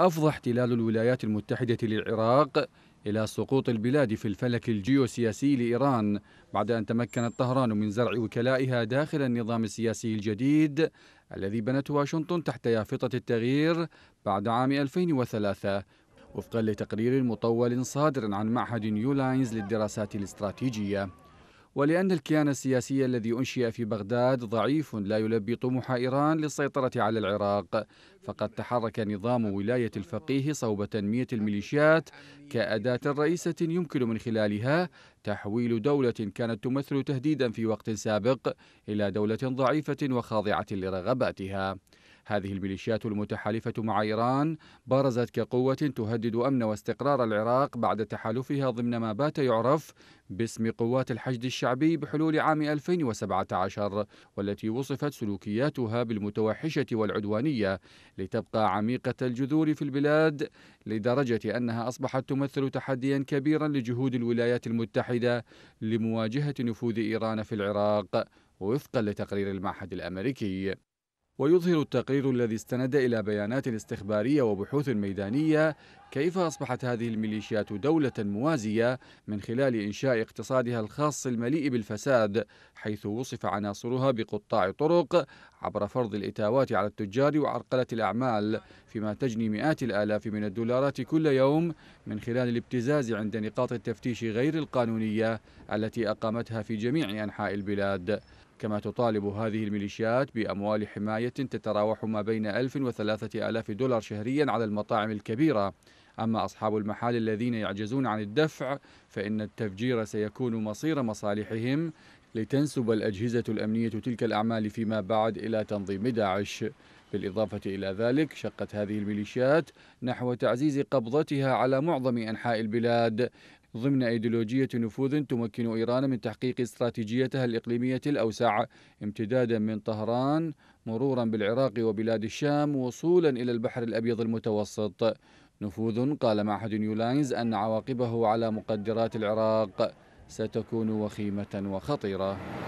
أفضى احتلال الولايات المتحدة للعراق إلى سقوط البلاد في الفلك الجيوسياسي لإيران بعد أن تمكنت طهران من زرع وكلائها داخل النظام السياسي الجديد الذي بنته واشنطن تحت يافطة التغيير بعد عام 2003 وفقا لتقرير مطول صادر عن معهد نيولاينز للدراسات الاستراتيجية ولأن الكيان السياسي الذي أنشئ في بغداد ضعيف لا يلبي طموح إيران للسيطرة على العراق فقد تحرك نظام ولاية الفقيه صوب تنمية الميليشيات كأداة رئيسة يمكن من خلالها تحويل دولة كانت تمثل تهديدا في وقت سابق إلى دولة ضعيفة وخاضعة لرغباتها هذه الميليشيات المتحالفة مع إيران برزت كقوة تهدد أمن واستقرار العراق بعد تحالفها ضمن ما بات يعرف باسم قوات الحشد الشعبي بحلول عام 2017 والتي وصفت سلوكياتها بالمتوحشة والعدوانية لتبقى عميقة الجذور في البلاد لدرجة أنها أصبحت تمثل تحديا كبيرا لجهود الولايات المتحدة لمواجهة نفوذ إيران في العراق وفقا لتقرير المعهد الأمريكي ويظهر التقرير الذي استند إلى بيانات استخبارية وبحوث ميدانية كيف أصبحت هذه الميليشيات دولة موازية من خلال إنشاء اقتصادها الخاص المليء بالفساد حيث وصف عناصرها بقطاع طرق عبر فرض الإتاوات على التجار وعرقلة الأعمال فيما تجني مئات الآلاف من الدولارات كل يوم من خلال الابتزاز عند نقاط التفتيش غير القانونية التي أقامتها في جميع أنحاء البلاد كما تطالب هذه الميليشيات بأموال حماية تتراوح ما بين 1000 و 3000 دولار شهريا على المطاعم الكبيرة أما أصحاب المحال الذين يعجزون عن الدفع فإن التفجير سيكون مصير مصالحهم لتنسب الأجهزة الأمنية تلك الأعمال فيما بعد إلى تنظيم داعش بالإضافة إلى ذلك شقت هذه الميليشيات نحو تعزيز قبضتها على معظم أنحاء البلاد ضمن ايديولوجيه نفوذ تمكن ايران من تحقيق استراتيجيتها الاقليميه الاوسع امتدادا من طهران مرورا بالعراق وبلاد الشام وصولا الى البحر الابيض المتوسط نفوذ قال معهد نيولاينز أن عواقبه على مقدرات العراق ستكون وخيمة وخطيرة